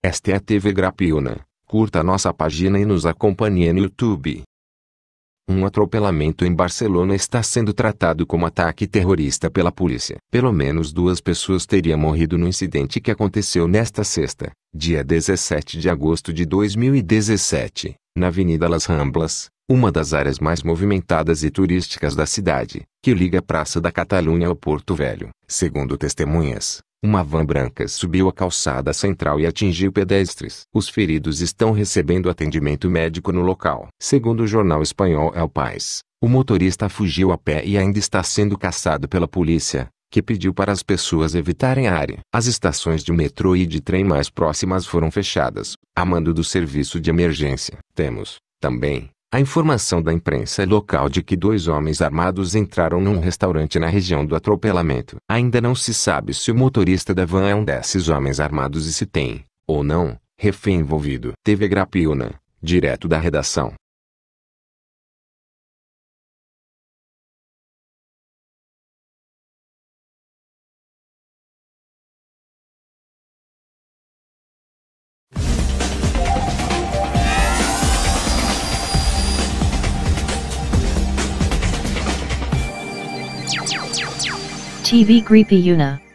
Esta é a TV Grapiona. Curta nossa página e nos acompanhe no YouTube. Um atropelamento em Barcelona está sendo tratado como ataque terrorista pela polícia. Pelo menos duas pessoas teriam morrido no incidente que aconteceu nesta sexta, dia 17 de agosto de 2017, na Avenida Las Ramblas, uma das áreas mais movimentadas e turísticas da cidade, que liga a Praça da Catalunha ao Porto Velho. Segundo testemunhas, uma van branca subiu a calçada central e atingiu pedestres. Os feridos estão recebendo atendimento médico no local. Segundo o jornal espanhol El País, o motorista fugiu a pé e ainda está sendo caçado pela polícia, que pediu para as pessoas evitarem a área. As estações de metrô e de trem mais próximas foram fechadas, a mando do serviço de emergência. Temos, também, a informação da imprensa local de que dois homens armados entraram num restaurante na região do atropelamento. Ainda não se sabe se o motorista da van é um desses homens armados e se tem, ou não, refém envolvido. TV Grapiona, direto da redação. TV Greepy Una